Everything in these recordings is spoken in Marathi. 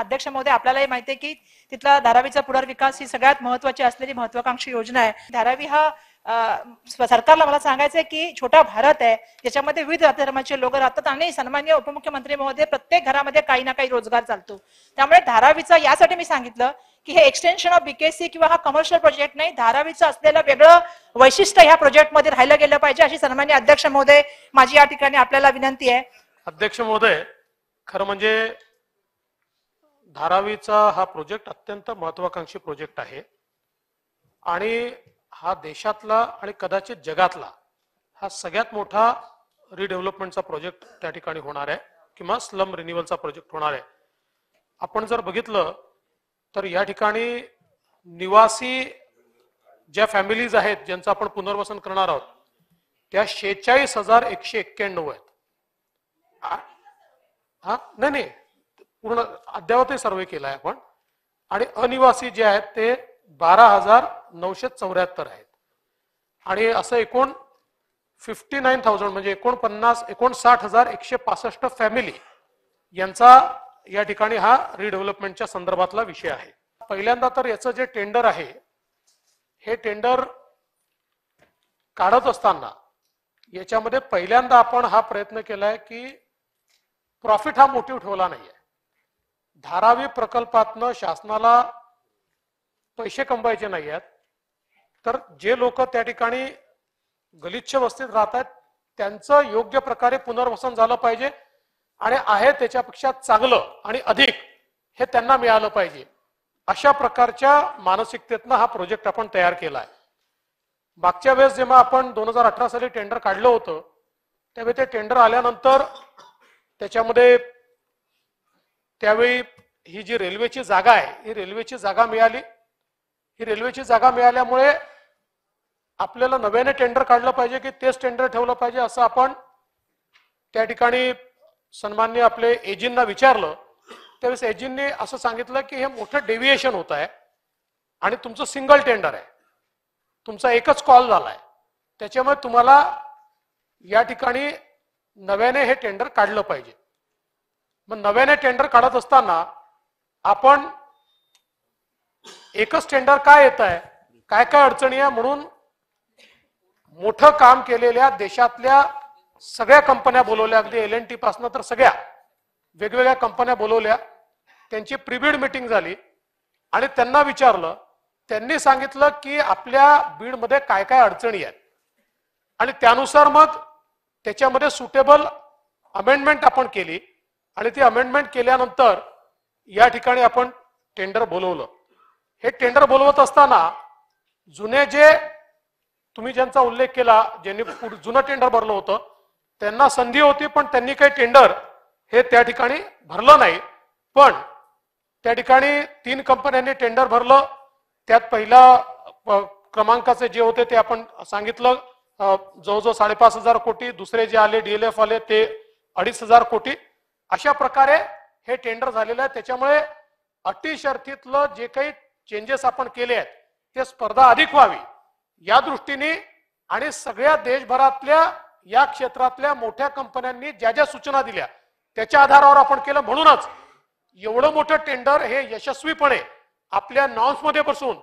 अध्यक्ष महोदय आपल्यालाही माहिती आहे की तिथला धारावीचा पुनर्विकास ही सगळ्यात महत्वाची असलेली महत्वाकांक्षी योजना आहे धारावी हा सरकारला मला सांगायचंय की छोटा भारत आहे ज्याच्यामध्ये विविध धर्माचे लोक राहतात आणि सन्मान्य उपमुख्यमंत्री महोदय प्रत्येक घरामध्ये काही ना काही रोजगार चालतो त्यामुळे धारावीचा यासाठी मी सांगितलं की हे एक्सटेन्शन ऑफ बीकेसी किंवा हा कमर्शियल प्रोजेक्ट नाही धारावीचं असलेलं वेगळं वैशिष्ट्य ह्या प्रोजेक्ट मध्ये राहिलं गेलं पाहिजे अशी सन्मान्य अध्यक्ष महोदय माझी या ठिकाणी आपल्याला विनंती आहे अध्यक्ष महोदय खरं म्हणजे धारावीचा हा प्रोजेक्ट अत्यंत महत्वाकांक्षी प्रोजेक्ट आहे आणि हा देशातला आणि कदाचित जगातला हा सगळ्यात मोठा रिडेव्हलपमेंटचा प्रोजेक्ट त्या ठिकाणी होणार आहे किंवा स्लम रिन्युअलचा प्रोजेक्ट होणार आहे आपण जर बघितलं तर या ठिकाणी निवासी ज्या फॅमिलीज आहेत ज्यांचं आपण पुनर्वसन करणार आहोत त्या शेहेचाळीस हजार एकशे एक्क्याण्णव आहेत हा नाही पूर्ण अद्यावतही सर्वे केलाय आपण आणि अनिवासी जे आहेत ते बारा हजार नऊशे चौऱ्याहत्तर आहेत आणि असं एकूण फिफ्टी नाईन थाउजंड म्हणजे एकोणपन्नास एकोणसाठ हजार एकशे पासष्ट फॅमिली यांचा या ठिकाणी हा रिडेव्हलपमेंटच्या संदर्भातला विषय आहे पहिल्यांदा तर याचं जे टेंडर आहे हे टेंडर काढत असताना याच्यामध्ये पहिल्यांदा आपण हा प्रयत्न केलाय की प्रॉफिट हा मोटिव्ह ठेवला नाहीये धारावी प्रकल्पातनं शासनाला पैसे कमवायचे नाही आहेत तर जे लोक त्या ठिकाणी गलिच्छ वस्तीत राहत आहेत त्यांचं योग्य प्रकारे पुनर्वसन झालं पाहिजे आणि आहे त्याच्यापेक्षा चांगलं आणि अधिक हे त्यांना मिळालं पाहिजे अशा प्रकारच्या मानसिकतेतनं हा प्रोजेक्ट आपण तयार केला आहे मागच्या वेळेस जेव्हा आपण दोन हजार अठरा साली टेंडर काढलं होतं त्यावेळी ते टेंडर आल्यानंतर त्याच्यामध्ये त्यावेळी ही जी रेल्वेची जागा आहे ही रेल्वेची जागा मिळाली ही रेल्वेची जागा मिळाल्यामुळे आपल्याला नव्याने टेंडर काढलं पाहिजे की तेच टेंडर ठेवलं पाहिजे असं आपण त्या ठिकाणी सन्मान्य आपले एजींना विचारलं त्यावेळेस एजींनी असं सांगितलं की हे मोठं डेव्हिएशन होत आहे आणि तुमचं सिंगल टेंडर आहे तुमचा एकच कॉल झाला आहे त्याच्यामुळे तुम्हाला या ठिकाणी नव्याने हे टेंडर काढलं पाहिजे मग नव्याने टेंडर काढत असताना आपण एकच टेंडर काय येत आहे काय काय अडचणी आहे म्हणून मोठं काम केलेल्या देशातल्या सगळ्या कंपन्या बोलवल्या अगदी एल एन टी पासनं तर सगळ्या वेगवेगळ्या कंपन्या बोलवल्या त्यांची प्रीबीड मिटिंग झाली आणि त्यांना विचारलं त्यांनी सांगितलं की आपल्या बीडमध्ये काय काय अडचणी आहेत आणि त्यानुसार मग त्याच्यामध्ये सुटेबल अमेंडमेंट आपण केली आणि ती अमेंडमेंट केल्यानंतर या ठिकाणी आपण टेंडर बोलवलं हे टेंडर बोलवत असताना जुने जे तुम्ही ज्यांचा उल्लेख केला ज्यांनी जुनं टेंडर भरलं होतं त्यांना संधी होती पण त्यांनी काही टेंडर हे त्या ठिकाणी भरलं नाही पण त्या ठिकाणी तीन कंपन्यांनी टेंडर भरलं त्यात पहिला क्रमांकाचे जे होते ते आपण सांगितलं जवळजवळ साडेपाच हजार कोटी दुसरे जे आले डीएलएफ आले ते अडीच हजार कोटी अशा प्रकारे हे टेंडर झालेलं आहे त्याच्यामुळे अटी शर्तीतलं जे काही चेंजेस आपण केले आहेत ते स्पर्धा अधिक व्हावी या दृष्टीने आणि सगळ्या देशभरातल्या या क्षेत्रातल्या मोठ्या कंपन्यांनी ज्या ज्या सूचना दिल्या त्याच्या आधारावर आपण केलं म्हणूनच एवढं मोठं टेंडर हे यशस्वीपणे आपल्या नॉन्समध्ये बसून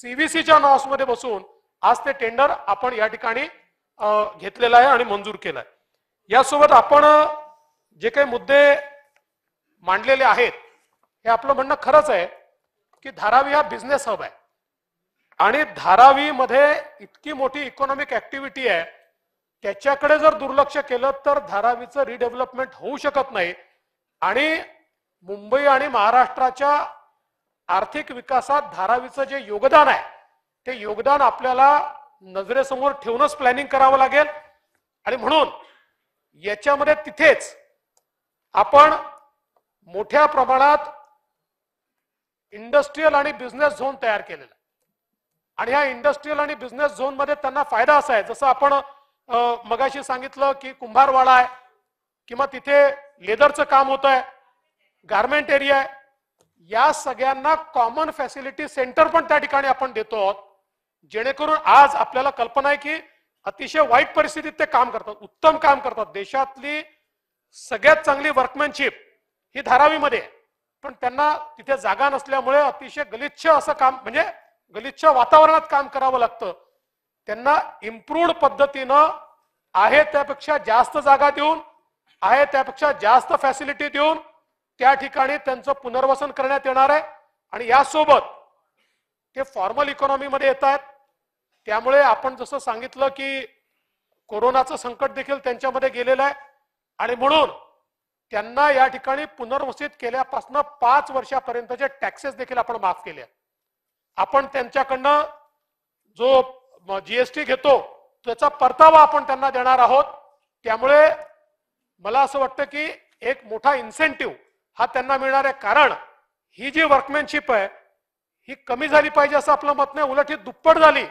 सीव्हीसीच्या मध्ये बसून आज ते टेंडर आपण या ठिकाणी घेतलेलं आहे आणि मंजूर केलं आहे यासोबत आपण जे काही मुद्दे मांडलेले आहेत हे आपलं म्हणणं खरंच आहे की धारावी हा बिझनेस हब आहे आणि धारावीमध्ये इतकी मोठी इकॉनॉमिक ऍक्टिव्हिटी आहे त्याच्याकडे जर दुर्लक्ष केलं तर धारावीचं रिडेव्हलपमेंट होऊ शकत नाही आणि मुंबई आणि महाराष्ट्राच्या आर्थिक विकासात धारावीचं जे योगदान आहे ते योगदान आपल्याला नजरेसमोर ठेवूनच प्लॅनिंग करावं लागेल आणि म्हणून याच्यामध्ये तिथेच आपण मोठ्या प्रमाणात इंडस्ट्रीयल आणि बिझनेस झोन तयार केलेला आणि ह्या इंडस्ट्रीयल आणि बिझनेस झोन मध्ये त्यांना फायदा असा आहे जसं आपण मगाशी सांगितलं की कुंभारवाडा आहे किंवा तिथे लेदरचं काम होत आहे गारमेंट एरिया आहे या सगळ्यांना कॉमन फॅसिलिटी सेंटर पण त्या ठिकाणी आपण देतो आहोत जेणेकरून आज आपल्याला कल्पना आहे की अतिशय वाईट परिस्थितीत ते काम करतात उत्तम काम करतात देशातली सगळ्यात चांगली वर्कमॅनशिप ही धारावीमध्ये पण त्यांना तिथे जागा नसल्यामुळे अतिशय गलिच्छ असं काम म्हणजे गलिच्छ वातावरणात काम करावं लागतं त्यांना इम्प्रूव्ड पद्धतीनं आहे त्यापेक्षा जास्त जागा देऊन आहे त्यापेक्षा जास्त फॅसिलिटी देऊन त्या ठिकाणी त्यांचं पुनर्वसन करण्यात येणार आहे आणि यासोबत ते फॉर्मल इकॉनॉमीमध्ये येत आहेत त्यामुळे आपण जसं सांगितलं की कोरोनाचं संकट देखील त्यांच्यामध्ये गेलेलं आहे आणि म्हणून त्यांना या ठिकाणी पुनर्वसित केल्यापासून पाच वर्षापर्यंतचे टॅक्सेस देखील आपण माफ केले आपण त्यांच्याकडनं जो जीएसटी घेतो त्याचा परतावा आपण त्यांना देणार आहोत त्यामुळे मला असं वाटतं की एक मोठा इन्सेंटिव्ह हा त्यांना मिळणार आहे कारण ही जी वर्कमॅनशिप आहे ही कमी झाली पाहिजे असं आपलं मत नाही उलट ही दुप्पट झाली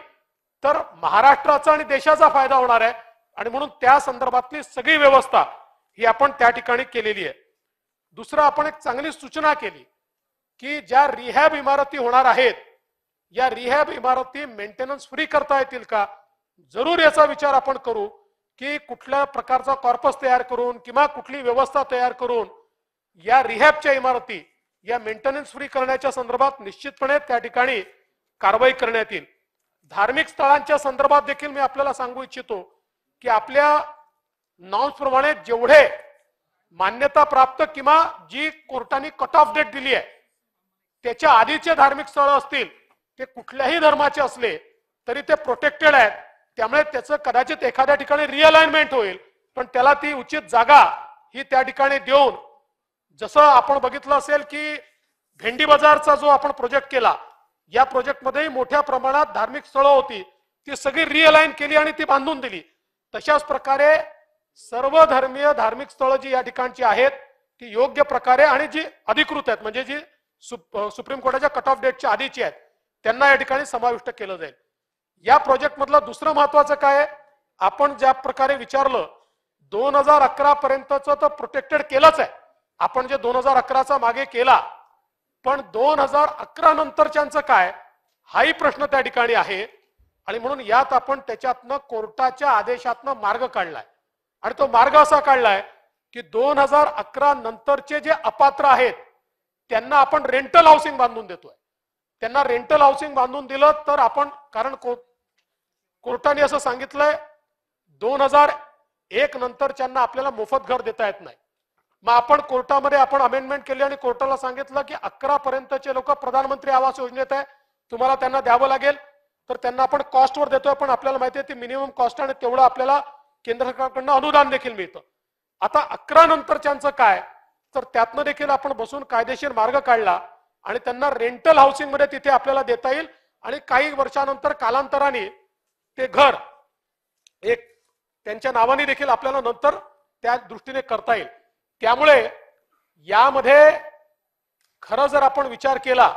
तर महाराष्ट्राचा आणि देशाचा फायदा होणार आहे आणि म्हणून त्या संदर्भातली सगळी व्यवस्था ही आपण त्या ठिकाणी केलेली आहे दुसरं आपण एक चांगली सूचना केली की ज्या रिहॅब इमारती होणार आहेत या रिहॅब इमारती मेंटेनन्स फ्री करता येतील का जरूर याचा विचार आपण करू की कुठल्या प्रकारचा कॉर्पस तयार करून किंवा कुठली व्यवस्था तयार करून या रिहॅबच्या इमारती या मेंटेनन्स फ्री करण्याच्या संदर्भात निश्चितपणे त्या ठिकाणी कारवाई करण्यात येईल धार्मिक स्थळांच्या संदर्भात देखील मी आपल्याला सांगू इच्छितो की आपल्या नॉन प्रमाणे जेवढे मान्यता प्राप्त किंवा जी कोर्टाने कट ऑफ डेट दिली आहे त्याच्या आधीचे धार्मिक स्थळ असतील ते कुठल्याही धर्माचे असले तरी ते प्रोटेक्टेड आहेत त्यामुळे त्याचं कदाचित एखाद्या ठिकाणी रिअलाइनमेंट होईल पण त्याला ती उचित जागा ही त्या ठिकाणी देऊन जसं आपण बघितलं असेल की भेंडी बाजारचा जो आपण प्रोजेक्ट केला या प्रोजेक्टमध्येही मोठ्या प्रमाणात धार्मिक स्थळं होती ती सगळी रिअलाइन केली आणि ती बांधून दिली तशाच प्रकारे सर्व धर्मीय धार्मिक स्थळं जी या ठिकाणची आहेत ती योग्य प्रकारे आणि जी अधिकृत आहेत म्हणजे जी सुप्रीम कोर्टाच्या कट ऑफ डेटच्या आधीची आहेत त्यांना या ठिकाणी समाविष्ट केलं जाईल या प्रोजेक्ट मधलं दुसरं महत्वाचं काय आपण ज्या प्रकारे विचारलं दोन हजार अकरा पर्यंतचं तर प्रोटेक्टेड केलंच आहे आपण जे दोन हजार अकराचा मागे केला पण दोन हजार अकरा नंतरच्यांचं काय हाही प्रश्न त्या ठिकाणी आहे आणि म्हणून यात आपण त्याच्यातनं कोर्टाच्या आदेशातनं मार्ग काढलाय आणि तो मार्ग असा काढलाय की दोन हजार अकरा नंतरचे जे अपात्र आहेत त्यांना आपण रेंटल हाऊसिंग बांधून देतोय त्यांना रेंटल हाऊसिंग बांधून दिलं तर आपण कारण कोर्टाने असं सांगितलंय दोन हजार एक नंतर त्यांना आपल्याला मोफत घर देता येत नाही मग आपण कोर्टामध्ये आपण अमेंडमेंट केली आणि कोर्टाला सांगितलं की अकरा पर्यंतचे लोक प्रधानमंत्री आवास योजनेत आहे तुम्हाला त्यांना द्यावं लागेल तर त्यांना आपण कॉस्टवर देतोय पण आपल्याला माहिती आहे ती मिनिमम कॉस्ट आणि तेवढं आपल्याला केंद्र सरकारकडनं अनुदान देखील मिळतं आता अकरा नंतरच्यांचं काय तर त्यातनं देखील आपण बसून कायदेशीर मार्ग काढला आणि त्यांना रेंटल हाऊसिंग मध्ये तिथे आपल्याला देता येईल आणि काही वर्षानंतर कालांतराने ते घर एक त्यांच्या नावाने देखील आपल्याला नंतर त्या दृष्टीने करता येईल त्यामुळे यामध्ये खरं जर आपण विचार केला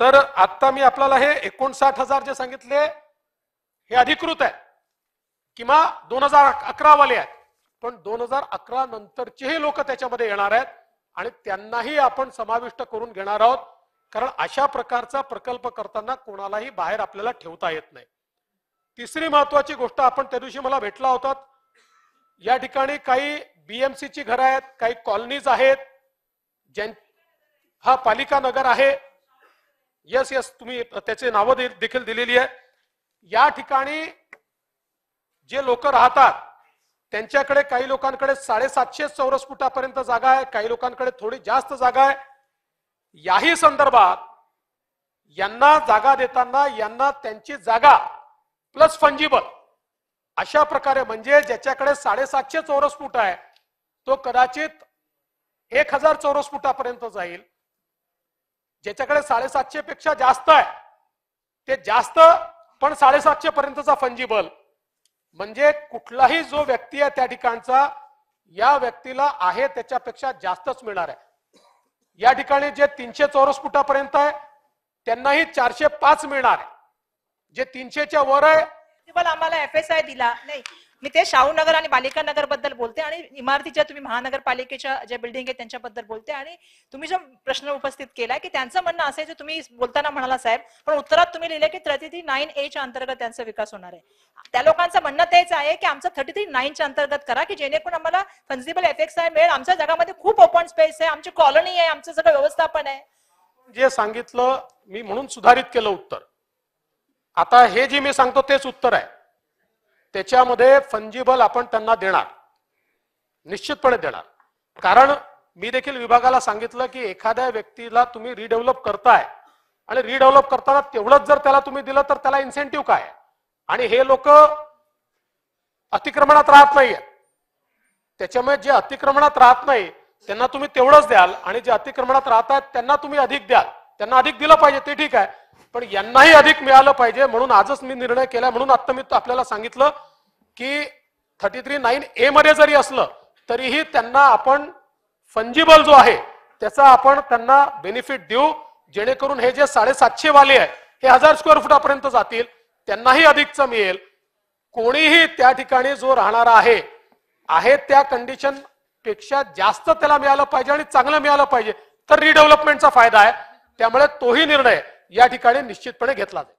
तर आता मी आपल्याला हे एकोणसाठ हजार जे सांगितले हे अधिकृत आहे किंवा दोन हजार अकरा वाले आहेत पण दोन हजार अकरा नंतरचेही लोक त्याच्यामध्ये येणार आहेत आणि त्यांनाही आपण समाविष्ट करून घेणार आहोत कारण अशा प्रकारचा प्रकल्प करताना कोणालाही बाहेर आपल्याला ठेवता येत नाही तिसरी महत्वाची गोष्ट आपण त्या दिवशी मला भेटला होता या ठिकाणी काही बीएमसीची घरं आहेत काही कॉलनीज आहेत ज्यां हा पालिका नगर आहे यस यस तुम्ही त्याचे नावं देखील दिलेली आहे या ठिकाणी जे लोक राहतात त्यांच्याकडे काही लोकांकडे साडेसातशे चौरस फुटापर्यंत जागा आहे काही लोकांकडे थोडी जास्त जागा आहे याही संदर्भात यांना जागा देताना यांना त्यांची जागा प्लस फंजिबल अशा प्रकारे म्हणजे ज्याच्याकडे साडेसातशे चौरस फुट आहे तो कदाचित एक हजार चौरस फुटापर्यंत जाईल ज्याच्याकडे साडेसातशे पेक्षा जास्त आहे ते जास्त पण साडेसातशे पर्यंतचा फंजिबल म्हणजे कुठलाही जो व्यक्ती आहे त्या ठिकाणचा या व्यक्तीला आहे त्याच्यापेक्षा जास्तच मिळणार आहे या ठिकाणी जे तीनशे चौरस फुटापर्यंत आहे त्यांनाही चारशे पाच मिळणार आहे जे तीनशेच्या वर आहे आम्हाला एफ एस आय दिला नाही मी ते शाहू नगर आणि बालिका नगर बद्दल बोलते आणि इमारतीच्या तुम्ही महानगरपालिकेच्या ज्या बिल्डिंग आहे त्यांच्याबद्दल बोलते आणि तुम्ही जो प्रश्न उपस्थित केला की त्यांचं म्हणणं असायचं तुम्ही बोलताना म्हणाला साहेब पण उत्तरात तुम्ही लिहिले की थर्टी थ्री नाईन ए च्या अंतर्गत त्यांचा विकास होणार आहे त्या लोकांचं म्हणणं तेच आहे की आमचं थर्टी थ्री नाईनच्या अंतर्गत करा की जेणेकरून आम्हाला फन्सिबल एफेक्ट्स आहे मिळेल आमच्या जगामध्ये खूप ओपन स्पेस आहे आमची कॉलनी आहे आमचं सगळं व्यवस्थापन आहे जे सांगितलं मी म्हणून सुधारित केलं उत्तर आता हे जे मी सांगतो तेच उत्तर आहे त्याच्यामध्ये फंजिबल आपण त्यांना देणार निश्चितपणे देणार कारण मी देखील विभागाला सांगितलं की एखाद्या व्यक्तीला तुम्ही रिडेव्हलप करताय आणि रिडेव्हलप करताना तेवढंच जर त्याला तुम्ही दिलं तर त्याला इन्सेंटिव्ह काय आणि हे लोक अतिक्रमणात राहत नाहीये त्याच्यामुळे जे अतिक्रमणात राहत नाही त्यांना तुम्ही तेवढंच द्याल आणि जे अतिक्रमणात राहत आहेत त्यांना तुम्ही अधिक द्याल त्यांना अधिक दिलं पाहिजे ते ठीक आहे पण यांनाही अधिक मिळालं पाहिजे म्हणून आजच मी निर्णय केला म्हणून आता मी आपल्याला सांगितलं की थर्टी थ्री नाईन ए मध्ये जरी असलं तरीही त्यांना आपण फंजिबल जो आहे त्याचा आपण त्यांना बेनिफिट देऊ जेणेकरून हे जे साडेसातशे वाले आहे हे हजार स्क्वेअर फुटापर्यंत जातील त्यांनाही अधिकच मिळेल कोणीही त्या ठिकाणी जो राहणारा आहे आहे त्या कंडिशन पेक्षा जास्त त्याला मिळालं पाहिजे आणि चांगलं मिळालं पाहिजे तर रिडेव्हलपमेंटचा फायदा आहे त्यामुळे तोही निर्णय या ठिकाणी निश्चितपणे घेतला जाईल